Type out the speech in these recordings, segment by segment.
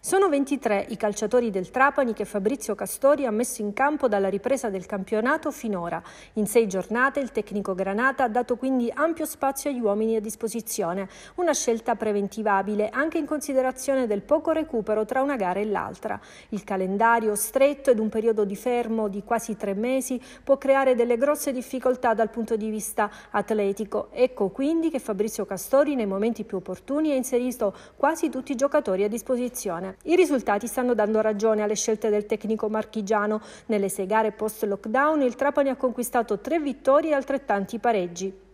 Sono 23 i calciatori del Trapani che Fabrizio Castori ha messo in campo dalla ripresa del campionato finora. In sei giornate il tecnico Granata ha dato quindi ampio spazio agli uomini a disposizione, una scelta preventivabile anche in considerazione del poco recupero tra una gara e l'altra. Il calendario stretto ed un periodo di fermo di quasi tre mesi può creare delle grosse difficoltà dal punto di vista atletico. Ecco quindi che Fabrizio Castori nei momenti più opportuni ha inserito quasi tutti i giocatori a disposizione stagione. I risultati stanno dando ragione alle scelte del tecnico marchigiano. Nelle sei gare post-lockdown il Trapani ha conquistato tre vittorie e altrettanti pareggi.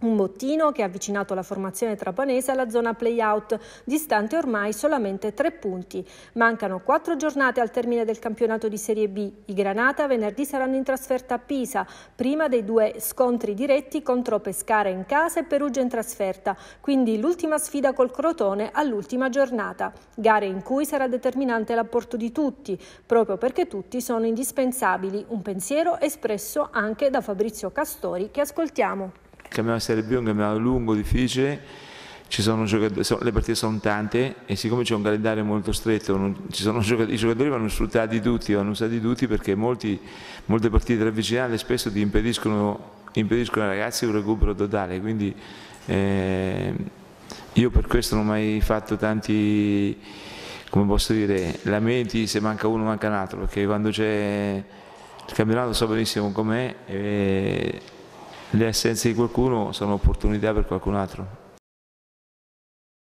Un bottino che ha avvicinato la formazione trapanese alla zona playout, distante ormai solamente tre punti. Mancano quattro giornate al termine del campionato di Serie B. I Granata venerdì saranno in trasferta a Pisa, prima dei due scontri diretti contro Pescara in casa e Perugia in trasferta, quindi l'ultima sfida col Crotone all'ultima giornata. Gare in cui sarà determinante l'apporto di tutti, proprio perché tutti sono indispensabili. Un pensiero espresso anche da Fabrizio Castori che ascoltiamo. Cambiamo Serie B è un campionato lungo, difficile, le partite sono tante e siccome c'è un calendario molto stretto, non, i giocatori vanno sfruttati tutti, vanno usati tutti perché molti, molte partite ravvicinate spesso ti impediscono, impediscono ai ragazzi un recupero totale, quindi eh, io per questo non ho mai fatto tanti, come posso dire, lamenti se manca uno manca un altro, perché quando c'è il campionato so benissimo com'è. E, le assenze di qualcuno sono opportunità per qualcun altro.